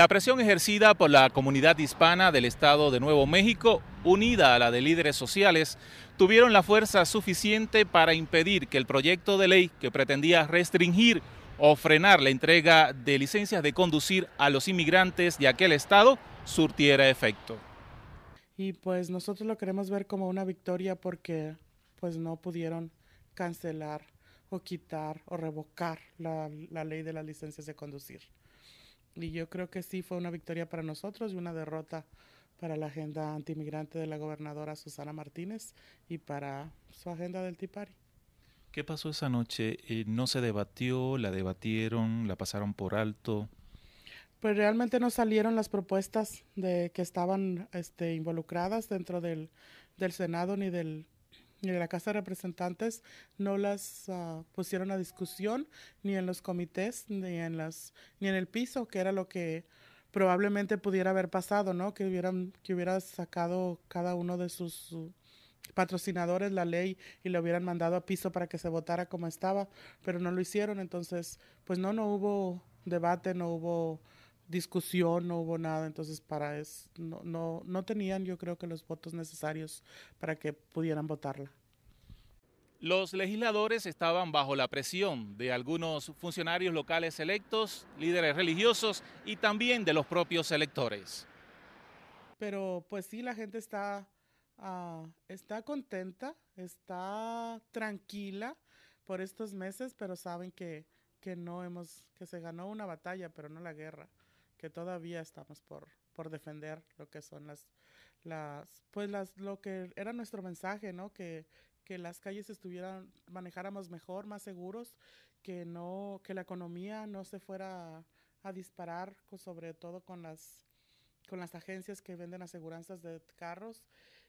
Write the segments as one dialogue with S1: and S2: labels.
S1: La presión ejercida por la comunidad hispana del Estado de Nuevo México, unida a la de líderes sociales, tuvieron la fuerza suficiente para impedir que el proyecto de ley que pretendía restringir o frenar la entrega de licencias de conducir a los inmigrantes de aquel estado surtiera efecto.
S2: Y pues nosotros lo queremos ver como una victoria porque pues no pudieron cancelar o quitar o revocar la, la ley de las licencias de conducir. Y yo creo que sí fue una victoria para nosotros y una derrota para la agenda antimigrante de la gobernadora Susana Martínez y para su agenda del Tipari.
S1: ¿Qué pasó esa noche? Eh, ¿No se debatió? ¿La debatieron? ¿La pasaron por alto?
S2: Pues realmente no salieron las propuestas de que estaban este, involucradas dentro del, del Senado ni del ni en la Casa de Representantes no las ah, pusieron a discusión, ni en los comités, ni en, las, ni en el piso, que era lo que probablemente pudiera haber pasado, ¿no? Que, hubieran, que hubiera sacado cada uno de sus uh, patrocinadores la ley y le hubieran mandado a piso para que se votara como estaba, pero no lo hicieron, entonces, pues no, no hubo debate, no hubo discusión, no hubo nada, entonces para es, no, no, tenían yo creo que los votos necesarios para que pudieran votarla.
S1: Los legisladores estaban bajo la presión de algunos funcionarios locales electos, líderes religiosos y también de los propios electores.
S2: Pero pues sí, la gente está, ah, está contenta, está tranquila por estos meses, pero saben que no hemos, que se ganó una batalla, pero no la guerra que todavía estamos por, por defender lo que son las, las, pues las, lo que era nuestro mensaje, ¿no? Que, que las calles estuvieran, manejáramos mejor, más seguros, que no, que la economía no se fuera a, disparar, sobre todo con las con las agencias que venden aseguranzas de carros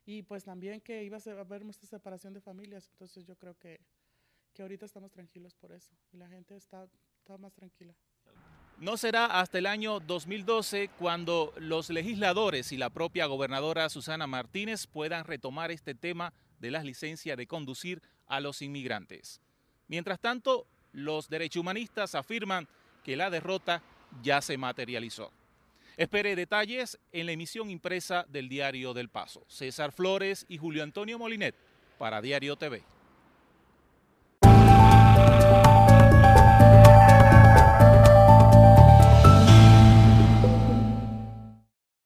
S2: y pues también que iba a haber mucha separación de familias, entonces yo creo que, ahorita estamos tranquilos por eso y la gente está, está más tranquila.
S1: No será hasta el año 2012 cuando los legisladores y la propia gobernadora Susana Martínez puedan retomar este tema de las licencias de conducir a los inmigrantes. Mientras tanto, los humanistas afirman que la derrota ya se materializó. Espere detalles en la emisión impresa del Diario del Paso. César Flores y Julio Antonio Molinet para Diario TV.